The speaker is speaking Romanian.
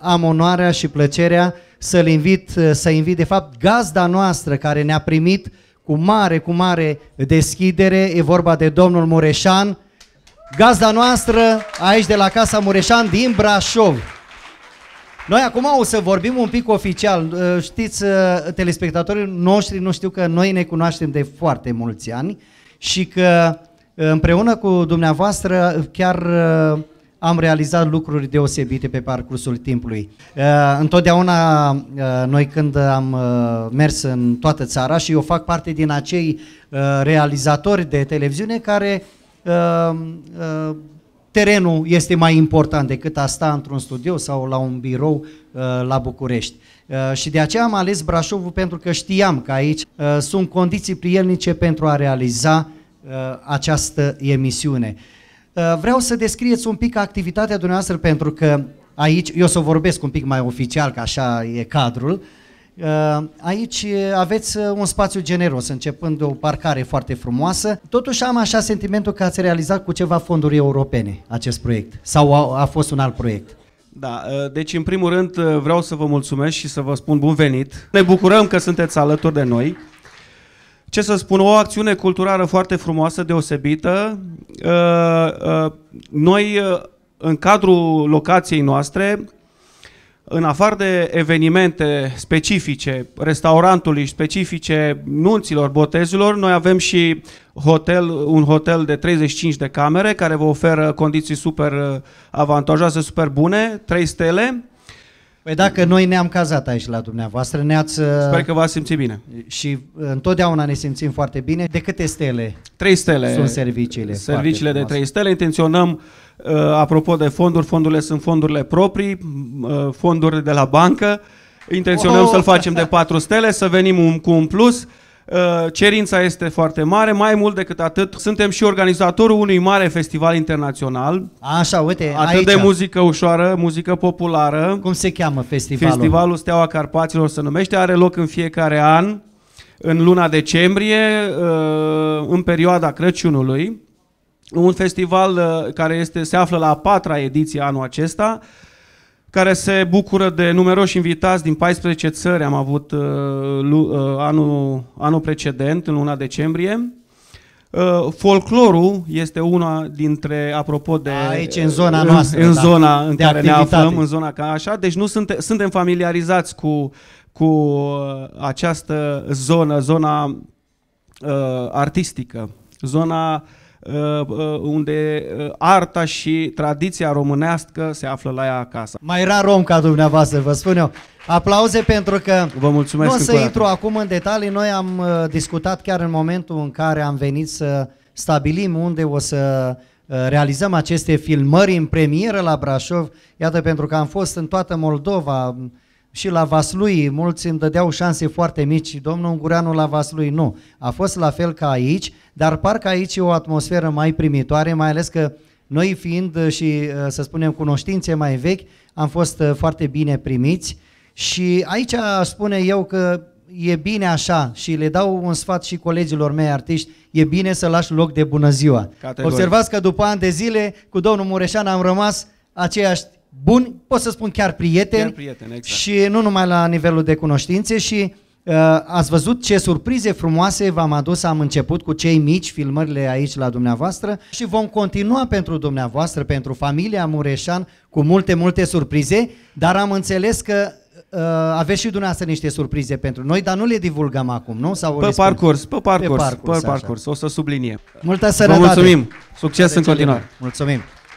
am onoarea și plăcerea să-l invit, eh, să invit de fapt gazda noastră care ne-a primit cu mare, cu mare deschidere, e vorba de domnul Mureșan, gazda noastră aici de la Casa Mureșan din Brașov. Noi acum o să vorbim un pic oficial, eh, știți, eh, telespectatorii noștri nu știu că noi ne cunoaștem de foarte mulți ani și că împreună cu dumneavoastră chiar uh, am realizat lucruri deosebite pe parcursul timpului. Uh, întotdeauna uh, noi când am uh, mers în toată țara și eu fac parte din acei realizatori de televiziune care terenul este mai important decât a sta într-un studio sau la un birou la București. Și de aceea am ales Brașovul pentru că știam că aici sunt condiții prielnice pentru a realiza această emisiune. Uh, vreau să descrieți un pic activitatea dumneavoastră pentru că aici, eu să vorbesc un pic mai oficial, că așa e cadrul, uh, Aici aveți uh, un spațiu generos, începând de o parcare foarte frumoasă. Totuși am așa sentimentul că ați realizat cu ceva fonduri europene acest proiect sau a, a fost un alt proiect. Da, deci în primul rând vreau să vă mulțumesc și să vă spun bun venit. Ne bucurăm că sunteți alături de noi ce să spun, o acțiune culturală foarte frumoasă, deosebită. Uh, uh, noi, uh, în cadrul locației noastre, în afară de evenimente specifice restaurantului, specifice nunților, botezilor, noi avem și hotel, un hotel de 35 de camere care vă oferă condiții super avantajoase, super bune, 3 stele, Păi dacă noi ne-am cazat aici la dumneavoastră, ne-ați... Uh, Sper că v-ați simțit bine. Și uh, întotdeauna ne simțim foarte bine. De câte stele? Trei stele. Sunt serviciile. Serviciile de trei stele. Intenționăm, uh, apropo de fonduri, fondurile sunt fondurile proprii, fonduri de la bancă. Intenționăm oh! să-l facem de patru stele, să venim cu un plus. Uh, cerința este foarte mare, mai mult decât atât, suntem și organizatorul unui mare festival internațional. Așa, uite, Atât aici. de muzică ușoară, muzică populară. Cum se cheamă festivalul? Festivalul Steaua Carpaților se numește, are loc în fiecare an, în luna decembrie, uh, în perioada Crăciunului. Un festival uh, care este, se află la a patra ediție anul acesta, care se bucură de numeroși invitați din 14 țări. Am avut uh, uh, anul, anul precedent, în luna decembrie. Uh, folclorul este una dintre, apropo de... Aici, în zona în, uh, noastră. În da, zona în care activitate. ne aflăm, în zona ca așa. Deci nu sunte, suntem familiarizați cu, cu uh, această zonă, zona uh, artistică, zona uh, Uh, uh, unde uh, arta și tradiția românească se află la ea acasă. Mai rar om ca dumneavoastră, vă spun eu. Aplauze pentru că Vă mulțumesc nu o să intru acum în detalii, noi am discutat chiar în momentul în care am venit să stabilim unde o să realizăm aceste filmări în premieră la Brașov, iată pentru că am fost în toată Moldova, și la Vaslui, mulți îmi dădeau șanse foarte mici, domnul Ungureanu la Vaslui, nu, a fost la fel ca aici, dar parcă aici e o atmosferă mai primitoare, mai ales că noi fiind uh, și, uh, să spunem, cunoștințe mai vechi, am fost uh, foarte bine primiți și aici spune eu că e bine așa și le dau un sfat și colegilor mei artiști, e bine să lași loc de bună ziua. Categoric. Observați că după ani de zile cu domnul Mureșan am rămas aceiași buni, pot să spun chiar prieteni, chiar prieteni exact. și nu numai la nivelul de cunoștințe și uh, ați văzut ce surprize frumoase v-am adus, am început cu cei mici, filmările aici la dumneavoastră și vom continua pentru dumneavoastră, pentru familia Mureșan, cu multe, multe surprize, dar am înțeles că uh, aveți și dumneavoastră niște surprize pentru noi, dar nu le divulgăm acum, nu? Sau pe, parcurs, pe parcurs, pe parcurs, pe parcurs, așa. o să subliniem. Multă sănătate! Vă mulțumim! Succes Toate în continuare! Mulțumim!